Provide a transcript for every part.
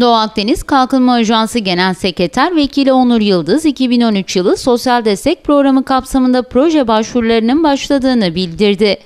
Doğu Akdeniz Kalkınma Ajansı Genel Sekreter Vekili Onur Yıldız 2013 yılı sosyal destek programı kapsamında proje başvurularının başladığını bildirdi.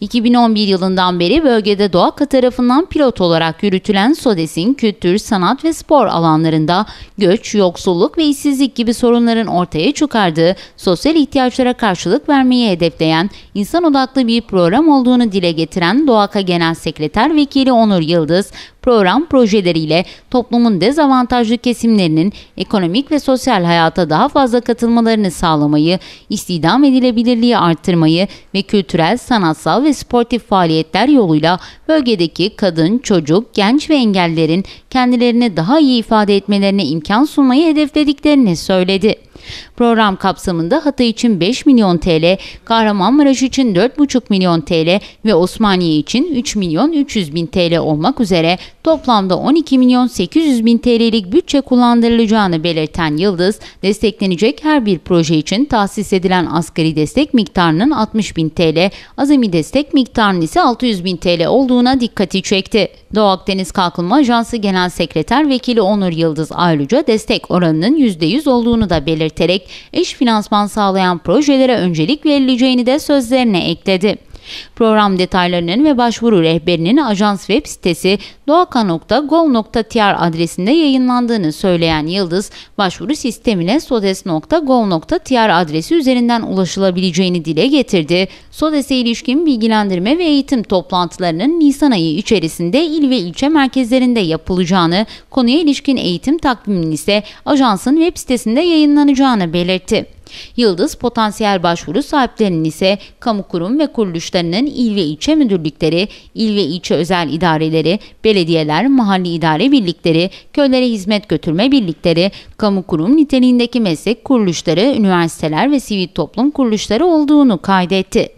2011 yılından beri bölgede DOAKA tarafından pilot olarak yürütülen SODES'in kültür, sanat ve spor alanlarında göç, yoksulluk ve işsizlik gibi sorunların ortaya çıkardığı sosyal ihtiyaçlara karşılık vermeyi hedefleyen insan odaklı bir program olduğunu dile getiren DOAKA Genel Sekreter Vekili Onur Yıldız, program projeleriyle toplumun dezavantajlı kesimlerinin ekonomik ve sosyal hayata daha fazla katılmalarını sağlamayı, istihdam edilebilirliği arttırmayı ve kültürel, sanatsal ve sportif faaliyetler yoluyla bölgedeki kadın, çocuk, genç ve engellerin kendilerini daha iyi ifade etmelerine imkan sunmayı hedeflediklerini söyledi. Program kapsamında Hatay için 5 milyon TL, Kahramanmaraş için 4,5 milyon TL ve Osmaniye için 3 milyon 300 bin TL olmak üzere toplamda 12 milyon 800 bin TL'lik bütçe kullandırılacağını belirten Yıldız, desteklenecek her bir proje için tahsis edilen asgari destek miktarının 60 bin TL, azami destek miktarının ise 600 bin TL olduğuna dikkati çekti. Doğu Akdeniz Kalkınma Ajansı Genel Sekreter Vekili Onur Yıldız ayrıca destek oranının %100 olduğunu da belirtti belirterek eş finansman sağlayan projelere öncelik verileceğini de sözlerine ekledi. Program detaylarının ve başvuru rehberinin ajans web sitesi doğakan.gov.tr adresinde yayınlandığını söyleyen Yıldız, başvuru sistemine sodes.gov.tr adresi üzerinden ulaşılabileceğini dile getirdi. Sodes'e ilişkin bilgilendirme ve eğitim toplantılarının Nisan ayı içerisinde il ve ilçe merkezlerinde yapılacağını, konuya ilişkin eğitim takviminin ise ajansın web sitesinde yayınlanacağını belirtti. Yıldız potansiyel başvuru sahiplerinin ise kamu kurum ve kuruluşlarının il ve ilçe müdürlükleri, il ve ilçe özel idareleri, belediyeler, mahalli idare birlikleri, köylere hizmet götürme birlikleri, kamu kurum niteliğindeki meslek kuruluşları, üniversiteler ve sivil toplum kuruluşları olduğunu kaydetti.